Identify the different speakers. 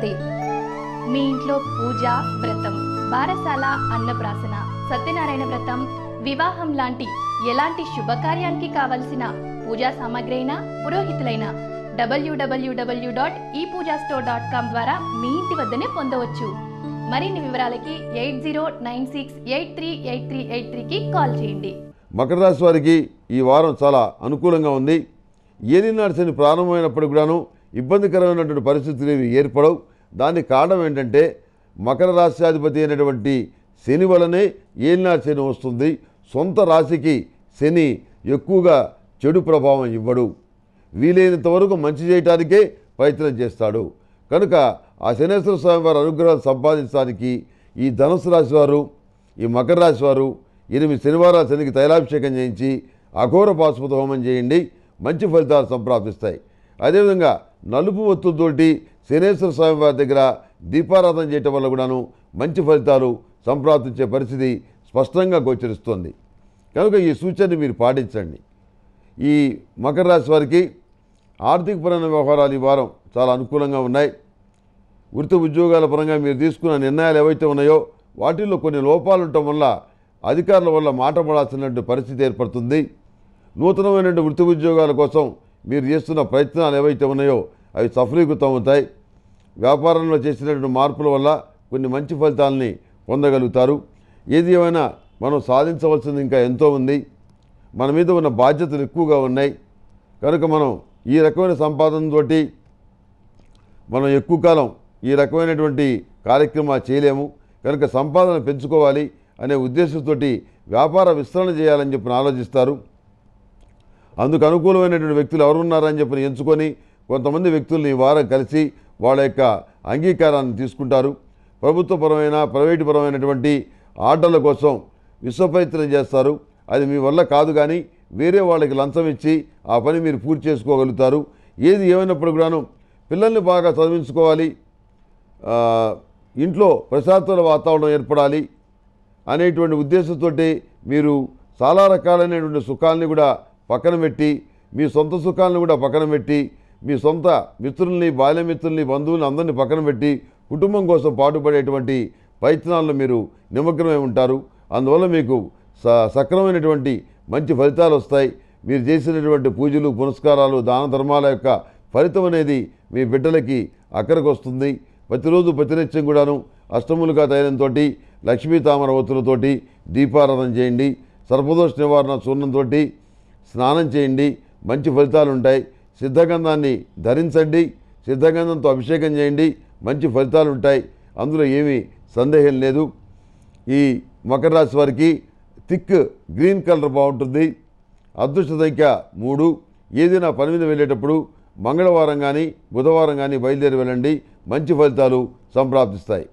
Speaker 1: నమస్తే మీ ఇంట్లో పూజ వ్రతం బారసాల అన్నప్రాసన సత్యనారాయణ వ్రతం వివాహం లాంటి ఎలాంటి శుభకార్యానికి కావలసిన పూజా సామాగ్రి అయినా పురోహితులైన డబ్ల్యూడబ్ల్యూడబ్ల్యూ డాట్ ఈ పూజా స్టోర్ డాట్ కామ్ ద్వారా మీ ఇంటి వద్దనే పొందవచ్చు మరిన్ని వివరాలకి eight zero nine six eight three eight three eight త్రీకి కాల్ చేయండి
Speaker 2: మకర రాశి వారికి ఈ వారం చాలా అనుకూలంగా ఉంది ఏది శని ప్రారంభమైనప్పటికి కూడాను ఇబ్బందికరమైనటువంటి పరిస్థితులు ఏవి ఏర్పడవు దానికి కారణం ఏంటంటే మకర రాశ్యాధిపతి అయినటువంటి శని వలనే ఏలినా శని వస్తుంది సొంత రాశికి శని ఎక్కువగా చెడు ప్రభావం ఇవ్వడు వీలైనంత వరకు మంచి చేయటానికే ప్రయత్నం చేస్తాడు కనుక ఆ శనేశ్వర స్వామి వారి అనుగ్రహాలు సంపాదించడానికి ఈ ధనుసు రాశి వారు ఈ మకర రాశి వారు ఎనిమిది శనివారాల శనికి తైలాభిషేకం చేయించి అఘోర పాశుపత హోమం చేయండి మంచి ఫలితాలు సంప్రాప్తిస్తాయి అదేవిధంగా నలుపు ఒత్తులతోటి శనేశ్వర స్వామి వారి దగ్గర దీపారాధన చేయటం వల్ల కూడాను మంచి ఫలితాలు సంప్రాప్తించే పరిస్థితి స్పష్టంగా గోచరిస్తుంది కనుక ఈ సూచనని మీరు పాటించండి ఈ మకర రాశి వారికి ఆర్థికపరమైన వ్యవహారాలు ఈ వారం చాలా అనుకూలంగా ఉన్నాయి వృత్తి ఉద్యోగాల పరంగా మీరు తీసుకున్న నిర్ణయాలు ఏవైతే ఉన్నాయో వాటిల్లో కొన్ని లోపాలు ఉండటం వల్ల అధికారుల వల్ల మాట పడాల్సినటువంటి పరిస్థితి ఏర్పడుతుంది నూతనమైనటువంటి వృత్తి ఉద్యోగాల కోసం మీరు చేస్తున్న ప్రయత్నాలు ఏవైతే ఉన్నాయో అవి సఫలీకృతం అవుతాయి వ్యాపారంలో చేసినటువంటి మార్పుల వల్ల కొన్ని మంచి ఫలితాలని పొందగలుగుతారు ఏది ఏమైనా మనం సాధించవలసింది ఇంకా ఎంతో ఉంది మన మీద ఉన్న బాధ్యతలు ఎక్కువగా ఉన్నాయి కనుక మనం ఈ రకమైన సంపాదనతో మనం ఎక్కువ కాలం ఈ రకమైనటువంటి కార్యక్రమాలు చేయలేము కనుక సంపాదన పెంచుకోవాలి అనే ఉద్దేశంతో వ్యాపార విస్తరణ చేయాలని చెప్పిన ఆలోచిస్తారు అందుకు అనుకూలమైనటువంటి వ్యక్తులు ఎవరు ఉన్నారని చెప్పి ఎంచుకొని కొంతమంది వ్యక్తుల్ని వారం కలిసి వాళ్ళ యొక్క అంగీకారాన్ని తీసుకుంటారు ప్రభుత్వపరమైన ప్రైవేటు పరమైనటువంటి ఆర్డర్ల కోసం విశ్వప్రయత్నం చేస్తారు అది మీ వల్ల కాదు కానీ వేరే వాళ్ళకి లంచం ఇచ్చి ఆ పని మీరు పూర్తి చేసుకోగలుగుతారు ఏది ఏమైనప్పుడు కూడాను పిల్లల్ని బాగా చదివించుకోవాలి ఇంట్లో ప్రశాంతమైన వాతావరణం ఏర్పడాలి అనేటువంటి ఉద్దేశంతో మీరు చాలా రకాలైనటువంటి సుఖాలని కూడా పక్కన పెట్టి మీ సొంత సుఖాలను కూడా పక్కన పెట్టి మీ సొంత మిత్రుల్ని బాల్యమిత్రుల్ని బంధువుల్ని అందరినీ పక్కన పెట్టి కుటుంబం కోసం పాటుపడేటువంటి ప్రయత్నాల్లో మీరు నిమగ్నమై ఉంటారు అందువల్ల మీకు సక్రమైనటువంటి మంచి ఫలితాలు వస్తాయి మీరు చేసినటువంటి పూజలు పునస్కారాలు దాన ధర్మాల యొక్క ఫలితం అనేది మీ బిడ్డలకి అక్కడికి వస్తుంది ప్రతిరోజు ప్రతినిత్యం కూడాను అష్టములుగా తయారంతో లక్ష్మీ తామర ఒత్తులతోటి దీపారాధన చేయండి సర్పదోష నివారణ చూర్ణంతో స్నానం చేయండి మంచి ఫలితాలు ఉంటాయి సిద్ధగంధాన్ని ధరించండి సిద్ధగంధంతో అభిషేకం చేయండి మంచి ఫలితాలు ఉంటాయి అందులో ఏమీ సందేహం లేదు ఈ మకర రాశి వారికి థిక్ గ్రీన్ కలర్ బాగుంటుంది అదృష్ట సంఖ్య మూడు ఏదైనా పని మీద వెళ్ళేటప్పుడు మంగళవారం కానీ బుధవారం కానీ బయలుదేరి వెళ్ళండి మంచి ఫలితాలు సంప్రాప్తిస్తాయి